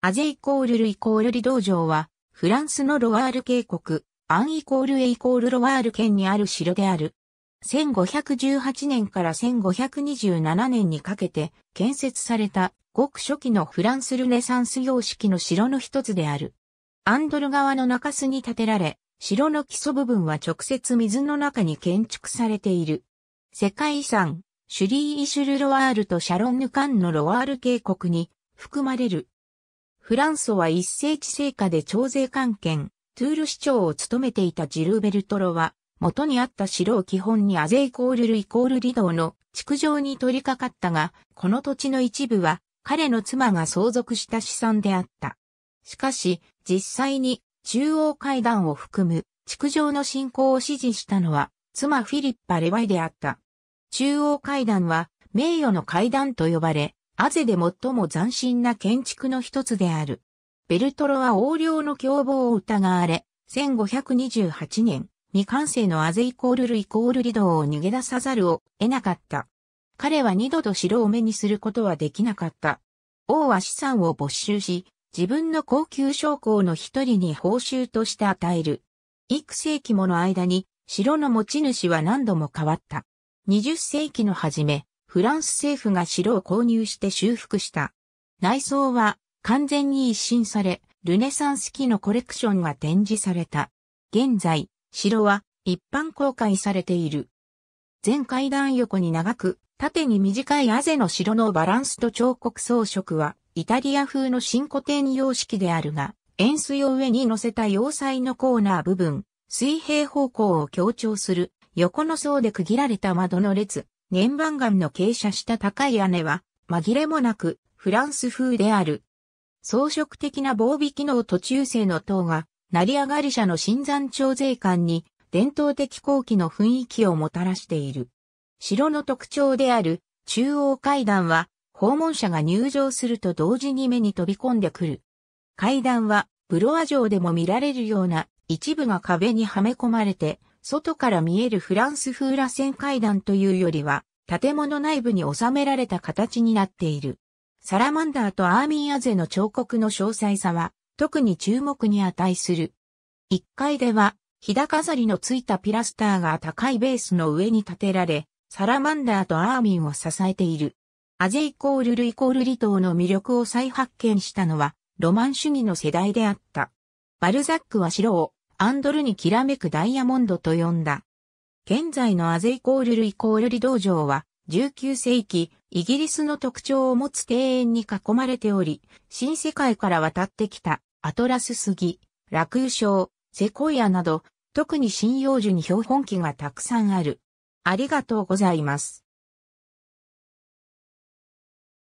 アゼイコールルイコールリ道場は、フランスのロワール渓谷、アンイコールエイコールロワール県にある城である。1518年から1527年にかけて建設されたごく初期のフランスルネサンス様式の城の一つである。アンドル川の中州に建てられ、城の基礎部分は直接水の中に建築されている。世界遺産、シュリー・イシュル・ロワールとシャロンヌ・カンのロワール渓谷に含まれるフランソは一世紀成果で徴税関係、トゥール市長を務めていたジルベルトロは、元にあった城を基本にアゼイコールルイコールリドーの築城に取り掛かったが、この土地の一部は彼の妻が相続した資産であった。しかし、実際に中央階段を含む築城の進行を支持したのは妻フィリッパ・レワイであった。中央階段は名誉の階段と呼ばれ、アゼで最も斬新な建築の一つである。ベルトロは横領の凶暴を疑われ、1528年、未完成のアゼイコールルイコールリドを逃げ出さざるを得なかった。彼は二度と城を目にすることはできなかった。王は資産を没収し、自分の高級将校の一人に報酬として与える。幾世紀もの間に、城の持ち主は何度も変わった。20世紀の初め、フランス政府が城を購入して修復した。内装は完全に一新され、ルネサンス期のコレクションが展示された。現在、城は一般公開されている。全階段横に長く、縦に短いアゼの城のバランスと彫刻装飾は、イタリア風の新古典様式であるが、円錐を上に乗せた要塞のコーナー部分、水平方向を強調する、横の層で区切られた窓の列、年番岩の傾斜した高い屋根は、紛れもなく、フランス風である。装飾的な防備機能途中世の塔が、成り上がり者の新山町税関に、伝統的後期の雰囲気をもたらしている。城の特徴である、中央階段は、訪問者が入場すると同時に目に飛び込んでくる。階段は、ブロア城でも見られるような、一部が壁にはめ込まれて、外から見えるフランス風螺旋階段というよりは、建物内部に収められた形になっている。サラマンダーとアーミンアゼの彫刻の詳細さは、特に注目に値する。1階では、ひだ飾りのついたピラスターが高いベースの上に建てられ、サラマンダーとアーミンを支えている。アゼイコールルイコールリトの魅力を再発見したのは、ロマン主義の世代であった。バルザックは白を、アンドルにきらめくダイヤモンドと呼んだ。現在のアゼイコールルイコールリ道場は、19世紀、イギリスの特徴を持つ庭園に囲まれており、新世界から渡ってきたアトラス杉、ラクーシセコイアなど、特に針葉樹に標本機がたくさんある。ありがとうございます。